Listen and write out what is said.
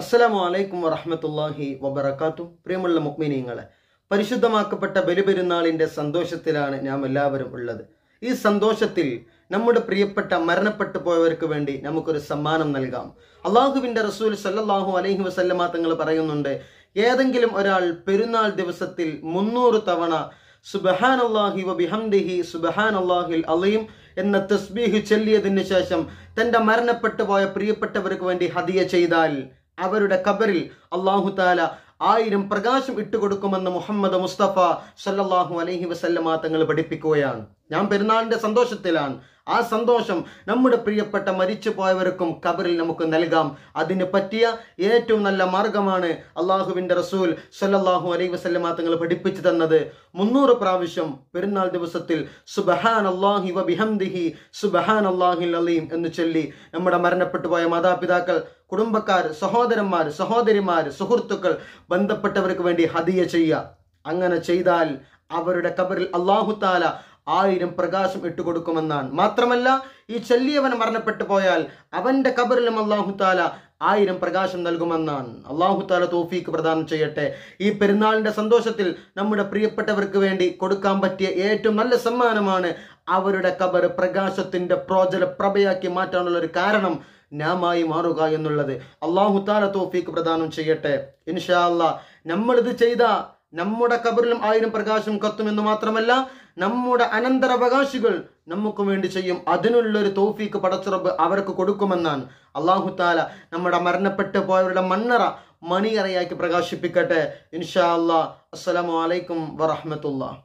അസ്സലാമു അലൈക്കും വറഹമത്തല്ലാഹി വബർക്കാത്തു പ്രിയമുള്ള മുക്മിനീങ്ങളെ പരിശുദ്ധമാക്കപ്പെട്ട ബലിപെരുന്നാളിൻ്റെ സന്തോഷത്തിലാണ് നാം എല്ലാവരും ഉള്ളത് ഈ സന്തോഷത്തിൽ നമ്മുടെ പ്രിയപ്പെട്ട മരണപ്പെട്ടു പോയവർക്ക് വേണ്ടി നമുക്കൊരു സമ്മാനം നൽകാം അള്ളാഹുവിൻ്റെ റസൂൽ സല്ലാഹു അലൈഹി വസല്ലമ തങ്ങൾ പറയുന്നുണ്ട് ഏതെങ്കിലും ഒരാൾ പെരുന്നാൾ ദിവസത്തിൽ മുന്നൂറ് തവണ സുബഹാൻ അള്ളാഹി വബിഹംദിഹി സുബഹാൻ അള്ളാഹിൽ അലീം എന്ന തസ്ബീഹ് ചൊല്ലിയതിനു ശേഷം തൻ്റെ മരണപ്പെട്ടു പോയ പ്രിയപ്പെട്ടവർക്ക് വേണ്ടി ഹദിയ ചെയ്താൽ അവരുടെ കബറിൽ അള്ളാഹു താല ആയിരം പ്രകാശം ഇട്ടുകൊടുക്കുമെന്ന് മുഹമ്മദ് മുസ്തഫ സല്ലാഹു അലഹി വസല്ലമ തങ്ങൾ പഠിപ്പിക്കുകയാണ് ഞാൻ പെരുന്നാളിൻ്റെ സന്തോഷത്തിലാണ് ആ സന്തോഷം നമ്മുടെ പ്രിയപ്പെട്ട മരിച്ചു പോയവർക്കും കബറിൽ നമുക്ക് നൽകാം അതിന് പറ്റിയ ഏറ്റവും നല്ല മാർഗമാണ് അള്ളാഹുവിൻ്റെ റസൂൽ സല്ലാഹു അലൈ വസല്ലമാ തങ്ങൾ പഠിപ്പിച്ചു തന്നത് മുന്നൂറ് പ്രാവശ്യം പെരുന്നാൾ ദിവസത്തിൽ സുബഹാൻ അള്ളാഹി വിഹംദിഹി സുബഹാൻ അള്ളാഹി അലീം എന്ന് ചൊല്ലി നമ്മുടെ മരണപ്പെട്ടു പോയ മാതാപിതാക്കൾ കുടുംബക്കാർ സഹോദരന്മാർ സഹോദരിമാർ സുഹൃത്തുക്കൾ ബന്ധപ്പെട്ടവർക്ക് വേണ്ടി ഹദിയ ചെയ്യുക അങ്ങനെ ചെയ്താൽ അവരുടെ കബറിൽ താല ആയിരം പ്രകാശം ഇട്ടുകൊടുക്കുമെന്നാണ് മാത്രമല്ല ഈ ചെല്ലിയവൻ മരണപ്പെട്ടു പോയാൽ അവന്റെ കബറിലും അള്ളാഹുത്താല ആയിരം പ്രകാശം നൽകുമെന്നാണ് അള്ളാഹുത്താല തോഫീക്ക് പ്രദാനം ചെയ്യട്ടെ ഈ പെരുന്നാളിന്റെ സന്തോഷത്തിൽ നമ്മുടെ പ്രിയപ്പെട്ടവർക്ക് വേണ്ടി കൊടുക്കാൻ പറ്റിയ ഏറ്റവും നല്ല സമ്മാനമാണ് അവരുടെ കബർ പ്രകാശത്തിന്റെ പ്രോജല പ്രഭയാക്കി മാറ്റാനുള്ള ഒരു കാരണം നാമായി മാറുക എന്നുള്ളത് അള്ളാഹുത്താല തോഫീക്ക് പ്രദാനം ചെയ്യട്ടെ ഇൻഷാ അല്ല നമ്മളിത് ചെയ്ത നമ്മുടെ കബറിലും ആയിരം പ്രകാശം കത്തുമെന്ന് മാത്രമല്ല നമ്മുടെ അനന്തരാവകാശികൾ നമുക്ക് വേണ്ടി ചെയ്യും അതിനുള്ളൊരു തോഫീക്ക് പടച്ചുറപ്പ് അവർക്ക് കൊടുക്കുമെന്നാണ് അള്ളാഹു താല നമ്മുടെ മരണപ്പെട്ടു പോയവരുടെ മണ്ണറ മണിയറയാക്കി പ്രകാശിപ്പിക്കട്ടെ ഇൻഷാ അല്ലാ അസ്സലാമലൈക്കും വറഹമത്തുള്ള